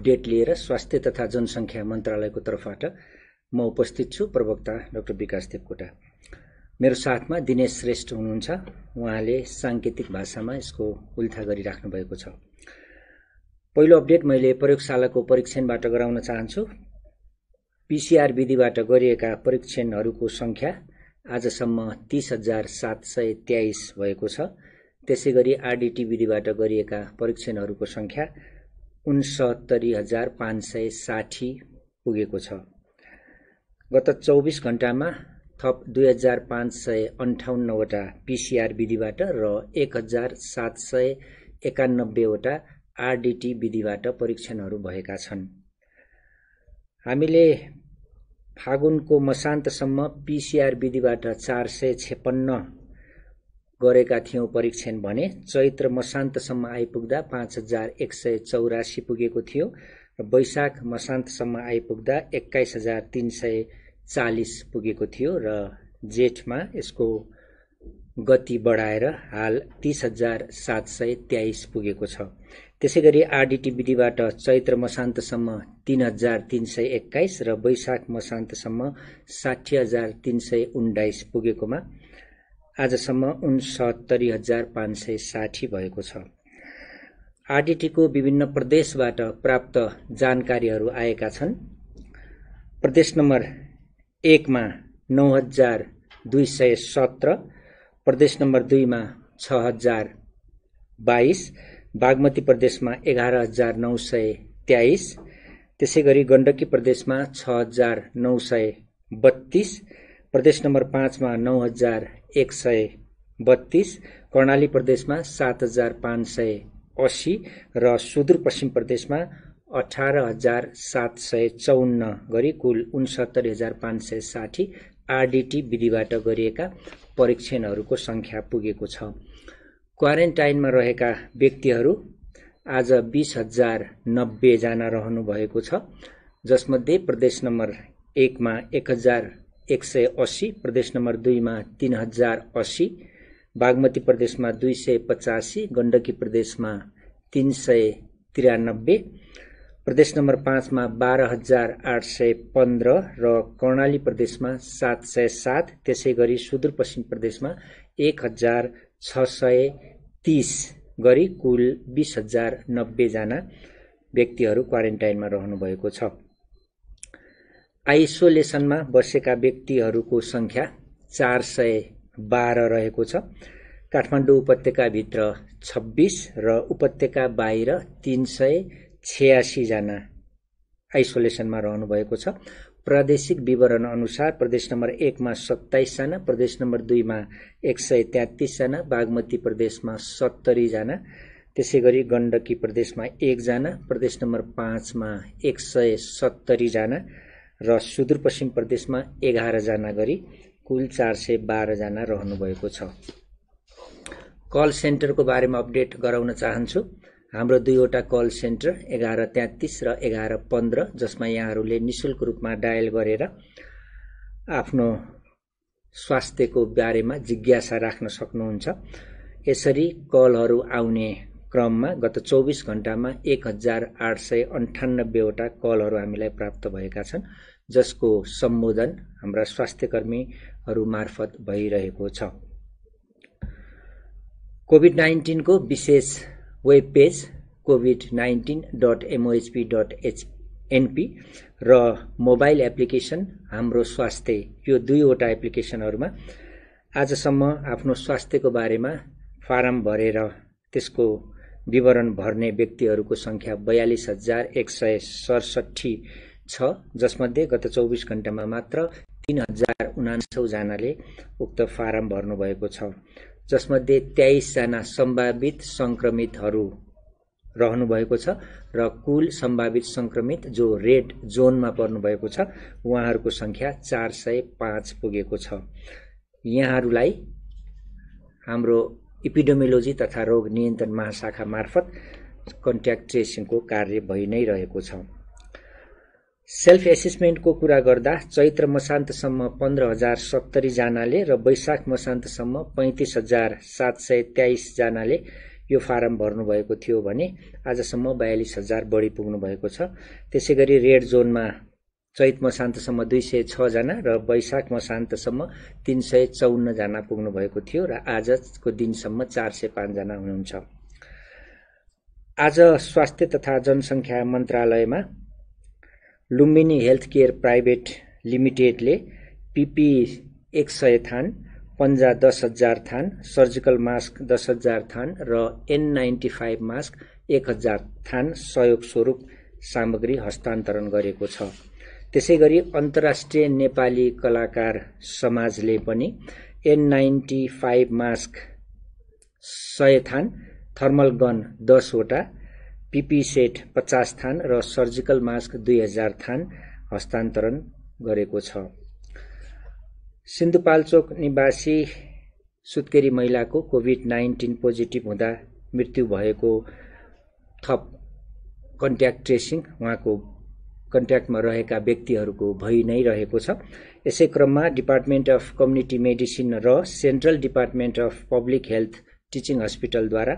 update लिएर स्वास्थ्य तथा जनसङ्ख्या मन्त्रालयको तर्फबाट म उपस्थित छु प्रवक्ता डाक्टर विकास देवकोटा मेरो साथमा दिनेश श्रेष्ठ हुनुहुन्छ उहाँले साङ्केतिक भाषामा यसको उल्था गरिराख्नु भएको छ पहिलो अपडेट मैले प्रयोगशालाको परीक्षणबाट गराउन चाहन्छु पिसिआर विधिबाट गरिएका परीक्षणहरूको सङ्ख्या आजसम्म तिस हजार सात सय तेइस भएको छ त्यसै गरी आरडिटी विधिबाट गरिएका परीक्षणहरूको सङ्ख्या उनसत्तरी हजार पाँच सय साठी पुगेको छ गत चौबिस घन्टामा थप दुई हजार पाँच सय अन्ठाउन्नवटा पिसिआर विधिबाट र एक हजार सात सय एकानब्बेवटा आरडिटी विधिबाट परीक्षणहरू भएका छन् हामीले फागुनको मसान्तसम्म पिसिआर विधिबाट चार सय छेपन्न गरेका थियौँ परीक्षण भने चैत्र मसान्तसम्म आइपुग्दा पाँच हजार एक सय चौरासी पुगेको थियो र वैशाख मसान्तसम्म आइपुग्दा एक्काइस हजार तिन सय चालिस पुगेको थियो र जेठमा यसको गति बढाएर हाल तिस हजार सात सय तेइस पुगेको छ त्यसै गरी आरडिटी विधिबाट चैत्र मसान्तसम्म तिन हजार तिन सय एक्काइस र वैशाख मसान्तसम्म साठी हजार तिन सय उन्नाइस पुगेकोमा आजसम्म उनसत्तरी हजार पाँच सय साठी भएको छ आरडिटीको विभिन्न प्रदेशबाट प्राप्त जानकारीहरू आएका छन् प्रदेश नम्बर एकमा नौ हजार दुई सय सत्र प्रदेश नम्बर दुईमा छ हजार बाइस बागमती प्रदेशमा एघार हजार नौ सय तेइस त्यसै गरी गण्डकी प्रदेशमा छ हजार नौ सय बत्तिस प्रदेश नम्बर पाँचमा नौ हजार एक सय बत्तीस कर्णाली प्रदेशमा सात हजार पाँच सय असी र सुदूरपश्चिम प्रदेशमा अठार हजार सात सय चौन्न गरी कुल उन्सत्तरी हजार पाँच सय साठी आरडिटी विधिबाट गरिएका परीक्षणहरूको सङ्ख्या पुगेको छ क्वारेन्टाइनमा रहेका व्यक्तिहरू आज बिस हजार नब्बेजना रहनुभएको छ जसमध्ये प्रदेश नम्बर एकमा एक हजार एक सय अस्सी प्रदेश नम्बर दुईमा तिन हजार अस्सी बागमती प्रदेशमा दुई सय पचासी गण्डकी प्रदेशमा तिन सय त्रियानब्बे प्रदेश नम्बर पाँचमा बाह्र हजार आठ सय पन्ध्र र कर्णाली प्रदेशमा सात सय सात त्यसै गरी सुदूरपश्चिम प्रदेशमा एक हजार छ सय तिस गरी कुल बिस हजार नब्बेजना व्यक्तिहरू क्वारेन्टाइनमा रहनुभएको छ आइसोलेसनमा बसेका व्यक्तिहरूको सङ्ख्या चार सय बाह्र रहेको छ काठमाडौँ उपत्यकाभित्र छब्बिस र उपत्यका बाहिर तिन सय छ्यासीजना आइसोलेसनमा रहनुभएको छ प्रादेशिक विवरण अनुसार प्रदेश नम्बर एकमा सत्ताइसजना प्रदेश नम्बर दुईमा एक सय तेत्तिसजना बागमती प्रदेशमा सत्तरीजना त्यसै गरी गण्डकी प्रदेशमा एकजना प्रदेश नम्बर पाँचमा एक सय सत्तरीजना र सुदूरपश्चिम प्रदेशमा एघारजना गरी कुल चार सय बाह्रजना रहनुभएको छ कल सेन्टरको बारेमा अपडेट गराउन चाहन्छु हाम्रो दुईवटा कल सेन्टर एघार तेत्तिस र एघार पन्ध्र जसमा यहाँहरूले निशुल्क शुल्क रूपमा डायल गरेर आफ्नो स्वास्थ्यको बारेमा जिज्ञासा राख्न सक्नुहुन्छ यसरी कलहरू आउने क्रममा गत चौबिस घण्टामा एक हजार आठ सय अन्ठानब्बेवटा कलहरू हामीलाई प्राप्त भएका छन् जसको सम्बोधन हाम्रा स्वास्थ्यकर्मीहरू मार्फत भइरहेको छ कोभिड नाइन्टिनको विशेष web page covid nineteen dot MOHP dot H NP र मोबाइल एप्लिकेसन हाम्रो स्वास्थ्य यो दुईवटा एप्लिकेसनहरूमा आजसम्म आफ्नो स्वास्थ्यको बारेमा फारम भरेर त्यसको विवरण भर्ने व्यक्तिहरूको सङ्ख्या बयालिस हजार एक सय सडसठी छ जसमध्ये गत चौबिस घण्टामा मात्र तिन हजार उनासौजनाले उक्त फारम भर्नुभएको छ जसमध्ये तेइसजना सम्भावित सङ्क्रमितहरू रहनुभएको छ र कुल सम्भावित सङ्क्रमित जो रेड जोनमा पर्नुभएको छ उहाँहरूको सङ्ख्या चार सय पाँच पुगेको छ यहाँहरूलाई हाम्रो इपिडोमियोलोजी तथा रोग नियन्त्रण महाशाखा मार्फत कन्ट्याक्ट ट्रेसिङको कार्य भइ नै रहेको छ सेल्फ एसेसमेन्टको कुरा गर्दा चैत्र मसान्तसम्म पन्ध्र हजार सत्तरीजनाले र वैशाख मसान्तसम्म पैँतिस हजार सात सय तेइसजनाले यो फारम भर्नुभएको थियो भने आजसम्म बयालिस हजार बढी पुग्नु भएको छ त्यसै गरी रेड जोनमा चैत मसान्तसम्म दुई सय छजना र वैशाख मसान्तसम्म तिन सय चौन्नजना भएको थियो र आजको दिनसम्म चार सय पाँचजना हुनुहुन्छ आज स्वास्थ्य तथा जनसङ्ख्या मन्त्रालयमा लुम्बिनी हेल्थ केयर प्राइभेट लिमिटेडले पिपी एक सय थान पन्जा दस हजार थान सर्जिकल मास्क दस हजार थान र एन नाइन्टी फाइभ मास्क एक हजार थान सहयोग स्वरूप सामग्री हस्तान्तरण गरेको छ त्यसै गरी अन्तर्राष्ट्रिय नेपाली कलाकार समाजले पनि एन नाइन्टी फाइभ मास्क सय थान थर्मल गन दसवटा पिपी सेट पचास थान र सर्जिकल मास्क दुई हजार थान हस्तान्तरण गरेको छ सिन्धुपाल्चोक निवासी सुत्केरी महिलाको कोभिड नाइन्टिन पोजिटिभ हुँदा मृत्यु भएको थप कन्ट्याक्ट ट्रेसिङ उहाँको कन्ट्याक्टमा रहेका व्यक्तिहरूको भइ नै रहेको छ यसै क्रममा डिपार्टमेन्ट अफ कम्युनिटी मेडिसिन र central department of public health teaching हस्पिटलद्वारा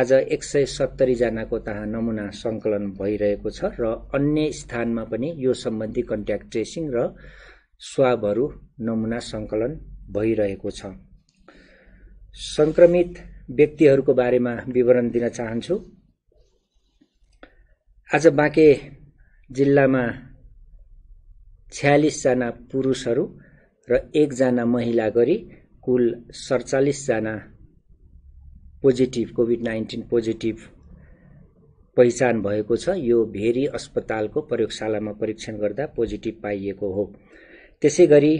आज एक सय सत्तरीजनाको तहाँ नमुना सङ्कलन भइरहेको छ र अन्य स्थानमा पनि यो सम्बन्धी कन्ट्याक्ट ट्रेसिङ र स्वाबहरू नमुना संकलन भइरहेको छ सङ्क्रमित व्यक्तिहरूको बारेमा विवरण दिन चाहन्छु आज बाँके जिल्लामा छ्यालिसजना पुरुषहरू र एकजना महिला गरी कुल सडचालिसजना पोजिटिभ कोभिड नाइन्टिन पोजिटिभ पहिचान भएको छ यो भेरी अस्पतालको प्रयोगशालामा परीक्षण गर्दा पोजिटिभ पाइएको हो त्यसै गरी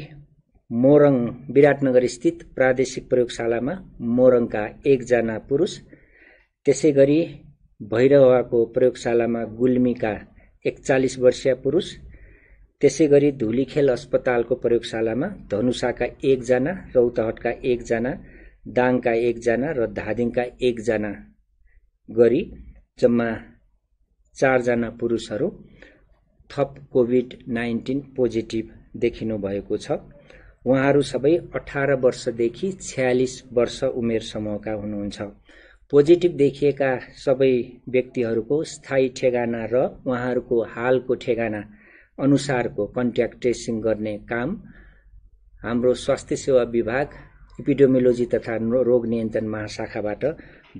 मोरङ विराटनगर स्थित प्रादेशिक प्रयोगशालामा मोरङका एकजना पुरुष त्यसै गरी भैरवाको प्रयोगशालामा गुल्मीका एकचालिस वर्षीय पुरुष त्यसै गरी धुलीखेल अस्पतालको प्रयोगशालामा धनुषाका एकजना रौतहटका एकजना दाङका एकजना र धादिङका एकजना गरी जम्मा चारजना पुरुषहरू थप कोभिड नाइन्टिन पोजिटिभ देखिनु भएको छ उहाँहरू सबै अठार वर्षदेखि छ्यालिस वर्ष उमेर समूहका हुनुहुन्छ पोजिटिभ देखिएका सबै व्यक्तिहरूको स्थायी ठेगाना र उहाँहरूको हालको ठेगाना अनुसारको कन्ट्याक्ट ट्रेसिङ गर्ने काम हाम्रो स्वास्थ्य सेवा विभाग इपिडोमियोलोजी तथा रोग नियन्त्रण महाशाखाबाट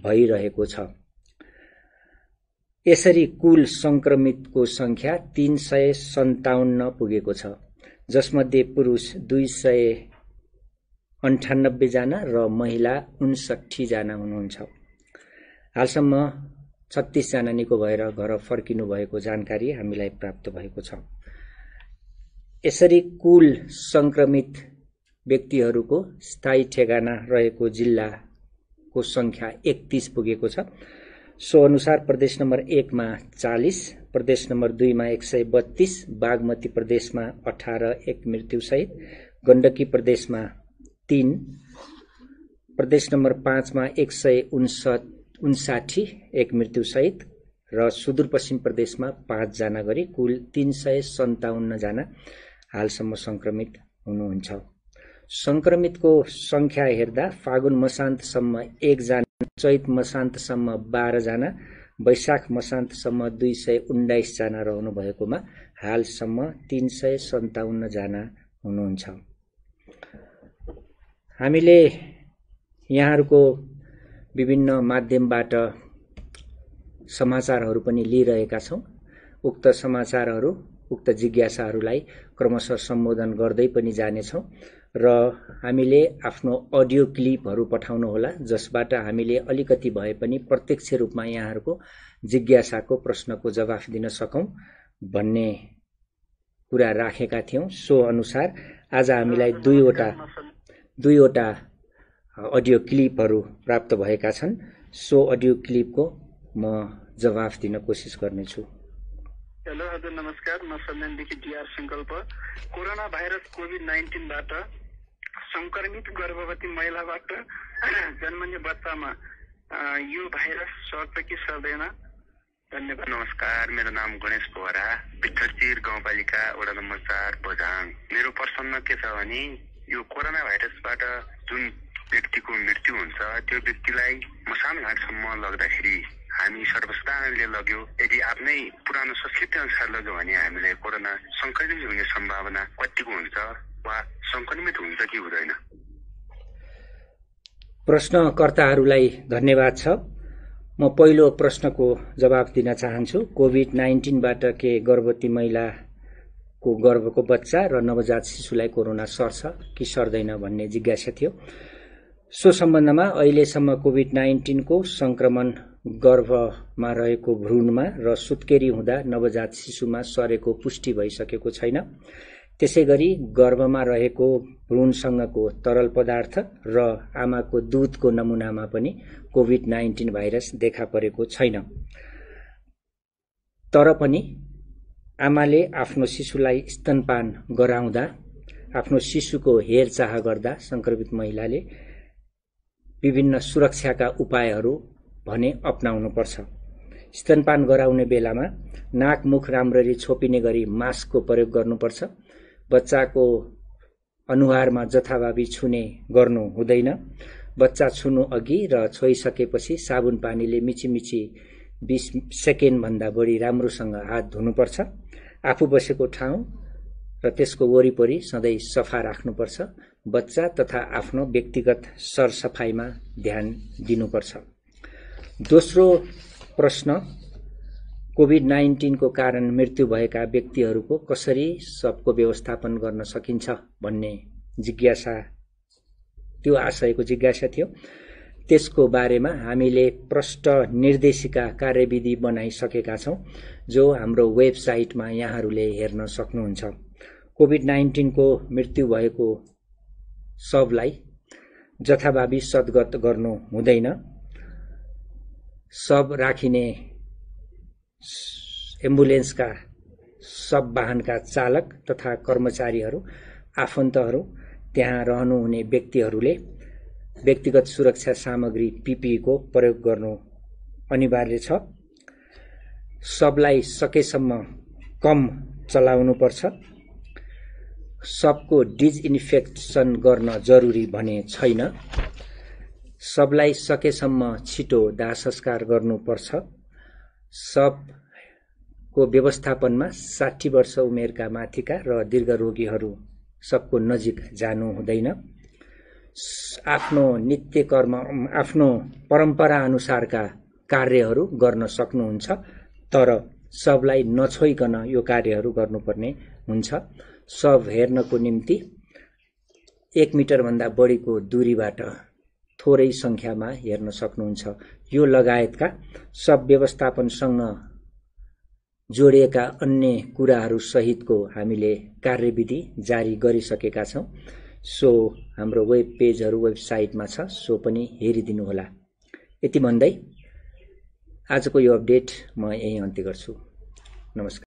भइरहेको छ यसरी कुल संक्रमितको सङ्ख्या तिन सय सन्ताउन्न पुगेको छ जसमध्ये पुरुष दुई सय अन्ठानब्बेजना र महिला उन्सठीजना हुनुहुन्छ हालसम्म छत्तिसजना निको भएर घर फर्किनु भएको जानकारी हामीलाई प्राप्त भएको छ यसरी कुल संक्रमित व्यक्तिहरूको स्थायी ठेगाना रहेको जिल्लाको संख्या एकतिस पुगेको छ सो अनुसार प्रदेश नम्बर एकमा चालिस प्रदेश नम्बर दुईमा एक सय बत्तिस बागमती प्रदेशमा अठार एक मृत्युसहित गण्डकी प्रदेशमा तिन प्रदेश नम्बर पाँचमा एक सय उन्सठ उन्साठी एक मृत्युसहित र सुदूरपश्चिम प्रदेशमा पाँचजना गरी कुल तिन सय सन्ताउन्नजना हालसम्म सङ्क्रमित हुनुहुन्छ सङ्क्रमितको सङ्ख्या हेर्दा फागुन मसान्तसम्म एकजना चैत मसान्तसम्म बाह्रजना वैशाख मसान्तसम्म दुई सय उन्नाइसजना रहनु भएकोमा हालसम्म तिन सय सन्ताउन्नजना हुनुहुन्छ हामीले यहाँहरूको विभिन्न माध्यमबाट समाचारहरू पनि लिइरहेका छौँ उक्त समाचारहरू उक्त जिज्ञासाहरूलाई क्रमशः सम्बोधन गर्दै पनि जानेछौँ र हामीले आफ्नो अडियो क्लिपहरू पठाउनुहोला जसबाट हामीले अलिकति भए पनि प्रत्यक्ष रूपमा यहाँहरूको जिज्ञासाको प्रश्नको जवाफ दिन सकौँ भन्ने कुरा राखेका थियौँ सो अनुसार आज हामीलाई दुईवटा दुईवटा अडियो क्लिपहरू प्राप्त भएका छन् सो अडियो क्लिपको म जवाफ दिन कोसिस गर्नेछु हेलो हजुर नमस्कार म सन्देनदेखि D R Sankalp corona virus covid नाइन्टिनबाट सङ्क्रमित गर्भवती महिलाबाट जन्मने बच्चामा यो भाइरस सर्छ कि सर्दैन धन्यवाद नमस्कार मेरो नाम गणेश पोहरा गाउँपालिका वडा नम्बर चार बझाङ मेरो प्रसन्न के छ भने यो कोरोना भाइरसबाट जुन व्यक्तिको मृत्यु हुन्छ त्यो व्यक्तिलाई मसान घाटसम्म लग्दाखेरि हामी सर्वसाधारणले लग्यो यदि आफ्नै पुरानो संस्कृति अनुसार लग्यो भने हामीलाई कोरोना संक्रमित हुने सम्भावना कतिको हुन्छ वा संक्रमित हुन्छ कि हुँदैन प्रश्नकर्ताहरूलाई धन्यवाद छ म पहिलो प्रश्नको जवाब दिन चाहन्छु कोभिड नाइन्टिनबाट के गर्भवती महिलाको गर्भको बच्चा र नवजात शिशुलाई कोरोना सर्छ कि सर्दैन भन्ने जिज्ञासा थियो सो सम्बन्धमा अहिलेसम्म कोभिड नाइन्टिनको संक्रमण गर्भमा रहेको भ्रूणमा र सुत्केरी हुँदा नवजात शिशुमा सरेको पुष्टि भइसकेको छैन त्यसै गरी गर्भमा रहेको भ्रूणसँगको तरल पदार्थ र आमाको दुधको नमुनामा पनि कोभिड नाइन्टिन भाइरस देखा परेको छैन तर पनि आमाले आफ्नो शिशुलाई स्तनपान गराउँदा आफ्नो शिशुको हेरचाह गर्दा संक्रमित महिलाले विभिन्न सुरक्षाका उपायहरू भने अप्नाउनुपर्छ स्तनपान गराउने बेलामा नाक मुख राम्ररी छोपिने गरी मास्कको प्रयोग गर्नुपर्छ बच्चाको अनुहारमा जथाभावी छुने गर्नु हुँदैन बच्चा छुनु अघि र छोइसकेपछि साबुन पानीले मिचिमिची बिस भन्दा बढी राम्रोसँग हात धुनुपर्छ आफू बसेको ठाउँ र त्यसको वरिपरि सधैँ सफा राख्नुपर्छ बच्चा तथा आफ्नो व्यक्तिगत सरसफाइमा ध्यान दिनुपर्छ दोस्रो प्रश्न कोभिड नाइन्टिनको कारण मृत्यु भएका व्यक्तिहरूको कसरी सबको व्यवस्थापन गर्न सकिन्छ भन्ने जिज्ञासा त्यो आशयको जिज्ञासा थियो त्यसको बारेमा हामीले प्रष्ट निर्देशिका कार्यविधि बनाइसकेका छौँ जो हाम्रो वेबसाइटमा यहाँहरूले हेर्न सक्नुहुन्छ कोभिड नाइन्टिनको मृत्यु भएको सबलाई जथाभावी सद्गत गर्नु हुँदैन सब राखिने एम्बुलेन्सका सब वाहनका चालक तथा कर्मचारीहरू आफन्तहरू त्यहाँ रहनुहुने व्यक्तिहरूले व्यक्तिगत सुरक्षा सामग्री पिपिईको प्रयोग गर्नु अनिवार्य छ सबलाई सकेसम्म कम चलाउनुपर्छ सबको डिजइन्फेक्सन गर्न जरुरी भने छैन सबलाई सकेसम्म छिटो दाह संस्कार गर्नुपर्छ सबको व्यवस्थापनमा साठी वर्ष उमेरका माथिका र दीर्घ रोगीहरू सबको नजिक जानु हुँदैन आफ्नो नित्य कर्म आफ्नो परम्परा अनुसारका कार्यहरू गर्न सक्नुहुन्छ तर सबलाई नछोइकन यो कार्यहरू गर्नुपर्ने हुन्छ सब हेर्नको निम्ति एक मिटरभन्दा बढीको दूरीबाट थोरै सङ्ख्यामा हेर्न सक्नुहुन्छ यो लगायतका सब व्यवस्थापनसँग जोडिएका अन्य कुराहरू सहितको हामीले कार्यविधि जारी गरिसकेका छौँ सो हाम्रो वेब पेजहरू वेबसाइटमा छ सो पनि हेरिदिनुहोला यति भन्दै आजको यो अपडेट म यहीँ अन्त्य गर्छु नमस्कार